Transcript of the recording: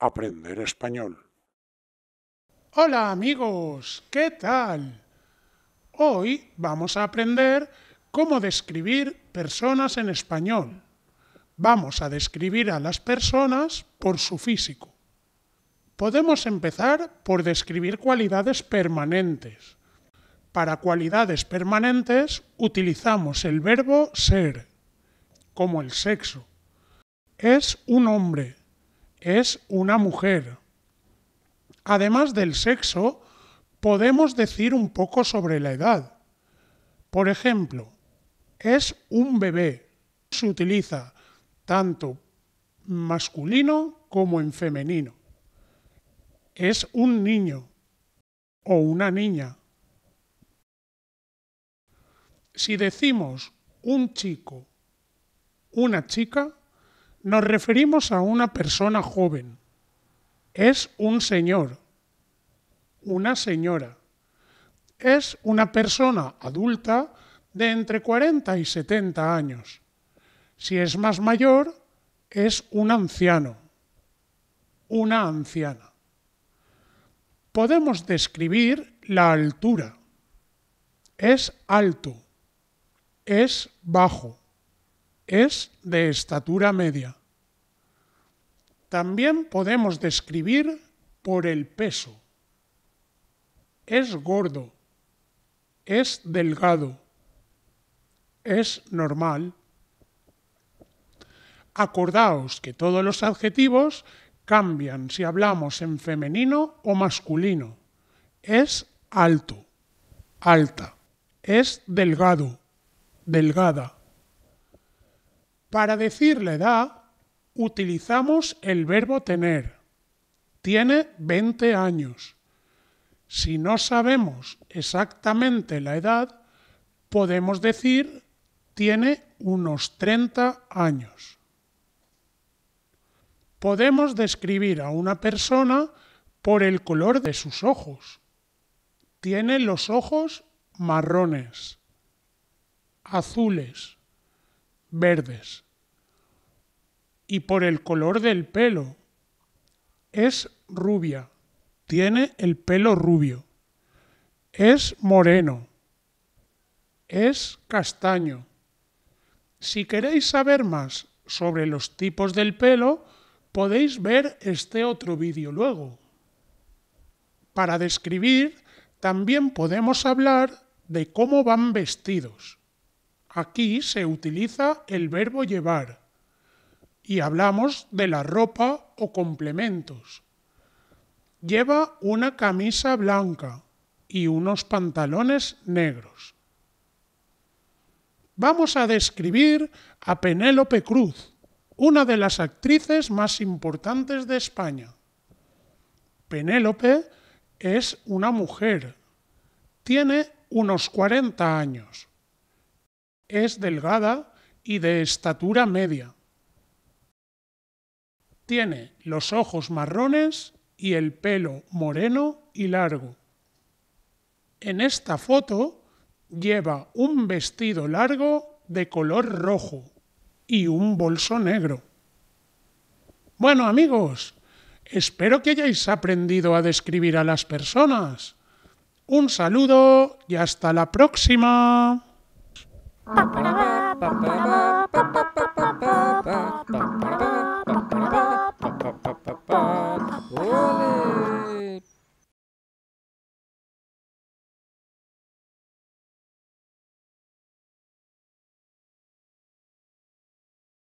aprender español. Hola amigos, ¿qué tal? Hoy vamos a aprender cómo describir personas en español. Vamos a describir a las personas por su físico. Podemos empezar por describir cualidades permanentes. Para cualidades permanentes utilizamos el verbo ser como el sexo. Es un hombre, es una mujer. Además del sexo, podemos decir un poco sobre la edad. Por ejemplo, es un bebé. Se utiliza tanto masculino como en femenino. Es un niño o una niña. Si decimos un chico una chica, nos referimos a una persona joven. Es un señor, una señora. Es una persona adulta de entre 40 y 70 años. Si es más mayor, es un anciano, una anciana. Podemos describir la altura. Es alto, es bajo es de estatura media. También podemos describir por el peso. Es gordo, es delgado, es normal. Acordaos que todos los adjetivos cambian si hablamos en femenino o masculino. Es alto, alta, es delgado, delgada para decir la edad utilizamos el verbo tener. Tiene 20 años. Si no sabemos exactamente la edad, podemos decir tiene unos 30 años. Podemos describir a una persona por el color de sus ojos. Tiene los ojos marrones, azules verdes. Y por el color del pelo. Es rubia. Tiene el pelo rubio. Es moreno. Es castaño. Si queréis saber más sobre los tipos del pelo, podéis ver este otro vídeo luego. Para describir, también podemos hablar de cómo van vestidos. Aquí se utiliza el verbo llevar y hablamos de la ropa o complementos. Lleva una camisa blanca y unos pantalones negros. Vamos a describir a Penélope Cruz, una de las actrices más importantes de España. Penélope es una mujer, tiene unos 40 años es delgada y de estatura media. Tiene los ojos marrones y el pelo moreno y largo. En esta foto lleva un vestido largo de color rojo y un bolso negro. Bueno amigos, espero que hayáis aprendido a describir a las personas. Un saludo y hasta la próxima. Pa, pa pa,